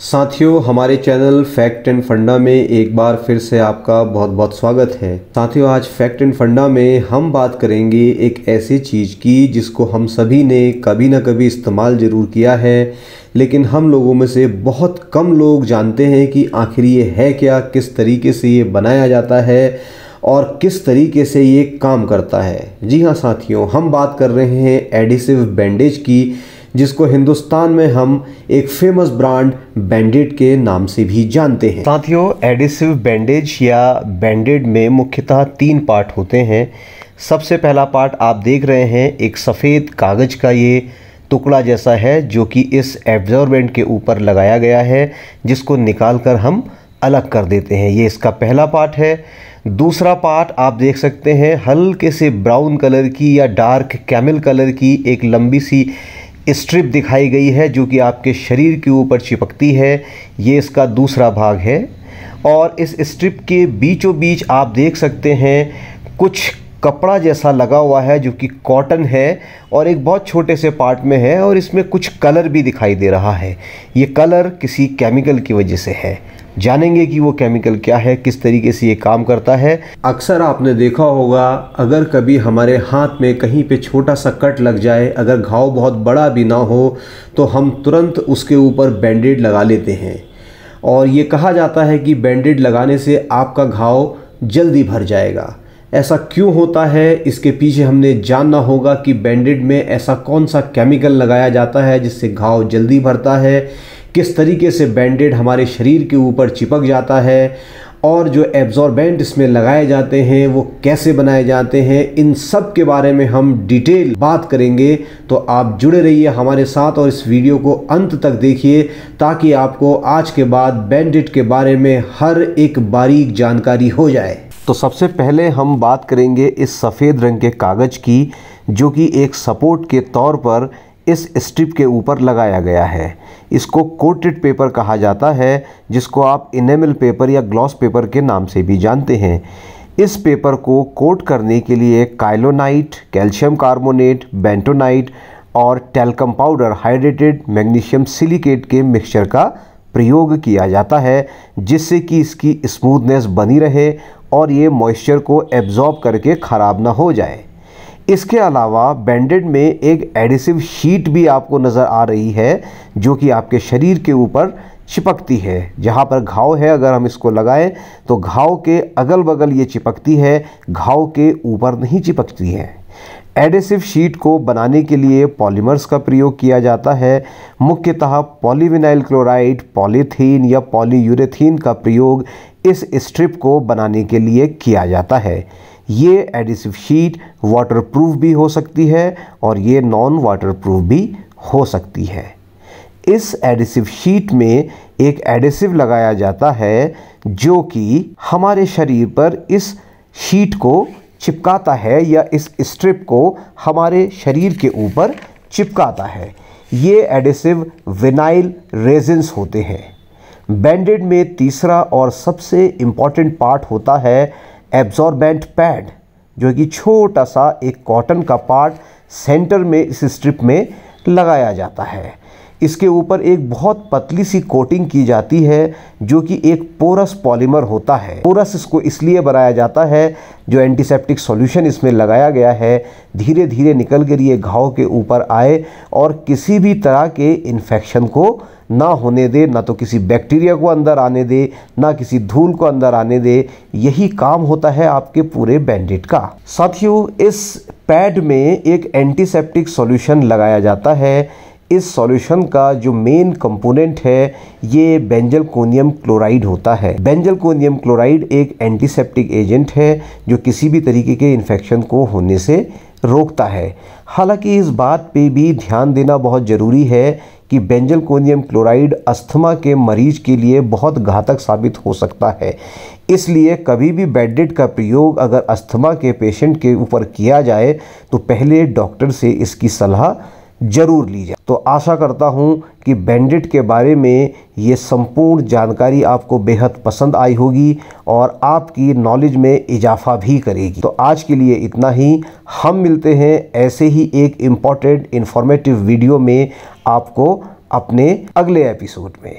साथियों हमारे channel fact and फंडा में एक बार फिर से आपका बहुत बहुत स्वागत है साथियों आज फैक्ट एंड फंडा में हम बात करेंगे एक ऐसी चीज़ की जिसको हम सभी ने कभी ना कभी इस्तेमाल ज़रूर किया है लेकिन हम लोगों में से बहुत कम लोग जानते हैं कि आखिर ये है क्या किस तरीके से ये बनाया जाता है और किस तरीके से ये काम करता है जी हाँ साथियों हम बात कर रहे हैं एडिसिव बैंडेज की जिसको हिंदुस्तान में हम एक फेमस ब्रांड बैंडेड के नाम से भी जानते हैं साथियों एडिसिव बैंडेज या बैंडेड में मुख्यतः तीन पार्ट होते हैं सबसे पहला पार्ट आप देख रहे हैं एक सफ़ेद कागज़ का ये टुकड़ा जैसा है जो कि इस एब्जॉर्बेंट के ऊपर लगाया गया है जिसको निकाल कर हम अलग कर देते हैं ये इसका पहला पार्ट है दूसरा पार्ट आप देख सकते हैं हल्के से ब्राउन कलर की या डार्क कैमल कलर की एक लंबी सी स्ट्रिप दिखाई गई है जो कि आपके शरीर के ऊपर चिपकती है ये इसका दूसरा भाग है और इस स्ट्रिप के बीचों बीच आप देख सकते हैं कुछ कपड़ा जैसा लगा हुआ है जो कि कॉटन है और एक बहुत छोटे से पार्ट में है और इसमें कुछ कलर भी दिखाई दे रहा है ये कलर किसी केमिकल की वजह से है जानेंगे कि वो केमिकल क्या है किस तरीके से ये काम करता है अक्सर आपने देखा होगा अगर कभी हमारे हाथ में कहीं पे छोटा सा कट लग जाए अगर घाव बहुत बड़ा भी ना हो तो हम तुरंत उसके ऊपर बैंडेड लगा लेते हैं और ये कहा जाता है कि बैंडेड लगाने से आपका घाव जल्दी भर जाएगा ऐसा क्यों होता है इसके पीछे हमने जानना होगा कि बैंडेड में ऐसा कौन सा केमिकल लगाया जाता है जिससे घाव जल्दी भरता है किस तरीके से बैंडेड हमारे शरीर के ऊपर चिपक जाता है और जो एब्जॉर्बेंट इसमें लगाए जाते हैं वो कैसे बनाए जाते हैं इन सब के बारे में हम डिटेल बात करेंगे तो आप जुड़े रहिए हमारे साथ और इस वीडियो को अंत तक देखिए ताकि आपको आज के बाद बैंडेड के बारे में हर एक बारीक जानकारी हो जाए तो सबसे पहले हम बात करेंगे इस सफ़ेद रंग के कागज़ की जो कि एक सपोर्ट के तौर पर इस स्ट्रिप के ऊपर लगाया गया है इसको कोटेड पेपर कहा जाता है जिसको आप इनेमल पेपर या ग्लॉस पेपर के नाम से भी जानते हैं इस पेपर को कोट करने के लिए काइलोनाइट कैल्शियम कार्बोनेट बेंटोनाइट और talcum powder hydrated magnesium silicate के मिक्सचर का प्रयोग किया जाता है जिससे कि इसकी स्मूथनेस बनी रहे और ये मॉइस्चर को एब्जॉर्ब करके ख़राब ना हो जाए इसके अलावा बैंडेड में एक एडिसिव शीट भी आपको नज़र आ रही है जो कि आपके शरीर के ऊपर चिपकती है जहाँ पर घाव है अगर हम इसको लगाएं तो घाव के अगल बगल ये चिपकती है घाव के ऊपर नहीं चिपकती है एडेसिव शीट को बनाने के लिए पॉलीमर्स का प्रयोग किया जाता है मुख्यतः पॉलीविनाइल क्लोराइड पॉलीथीन या पॉलीयूरेथीन का प्रयोग इस स्ट्रिप को बनाने के लिए किया जाता है ये एडिसिव शीट वाटरप्रूफ भी हो सकती है और ये नॉन वाटरप्रूफ भी हो सकती है इस एडिसिव शीट में एक एडिसिव लगाया जाता है जो कि हमारे शरीर पर इस शीट को चिपकाता है या इस स्ट्रिप को हमारे शरीर के ऊपर चिपकाता है ये एडिसिव विनाइल रेजेंस होते हैं बैंडेड में तीसरा और सबसे इम्पॉर्टेंट पार्ट होता है एब्जॉर्बेंट पैड जो कि छोटा सा एक कॉटन का पार्ट सेंटर में इस स्ट्रिप में लगाया जाता है इसके ऊपर एक बहुत पतली सी कोटिंग की जाती है जो कि एक पोरस पॉलीमर होता है पोरस इसको इसलिए बनाया जाता है जो एंटीसेप्टिक सॉल्यूशन इसमें लगाया गया है धीरे धीरे निकल कर ये घाव के ऊपर आए और किसी भी तरह के इन्फेक्शन को ना होने दे ना तो किसी बैक्टीरिया को अंदर आने दे ना किसी धूल को अंदर आने दे यही काम होता है आपके पूरे बैंडेड का साथियों इस पैड में एक एंटीसेप्टिक सॉल्यूशन लगाया जाता है इस सॉल्यूशन का जो मेन कंपोनेंट है ये बेंजल कोनियम क्लोराइड होता है बेंजल कोनियम क्लोराइड एक एंटीसेप्टिक एजेंट है जो किसी भी तरीके के इन्फेक्शन को होने से रोकता है हालांकि इस बात पे भी ध्यान देना बहुत ज़रूरी है कि बेंजल कोनियम क्लोराइड अस्थमा के मरीज के लिए बहुत घातक साबित हो सकता है इसलिए कभी भी बेडेड का प्रयोग अगर अस्थमा के पेशेंट के ऊपर किया जाए तो पहले डॉक्टर से इसकी सलाह ज़रूर लीजिए तो आशा करता हूँ कि बैंडिट के बारे में ये संपूर्ण जानकारी आपको बेहद पसंद आई होगी और आपकी नॉलेज में इजाफा भी करेगी तो आज के लिए इतना ही हम मिलते हैं ऐसे ही एक इम्पॉर्टेंट इन्फॉर्मेटिव वीडियो में आपको अपने अगले एपिसोड में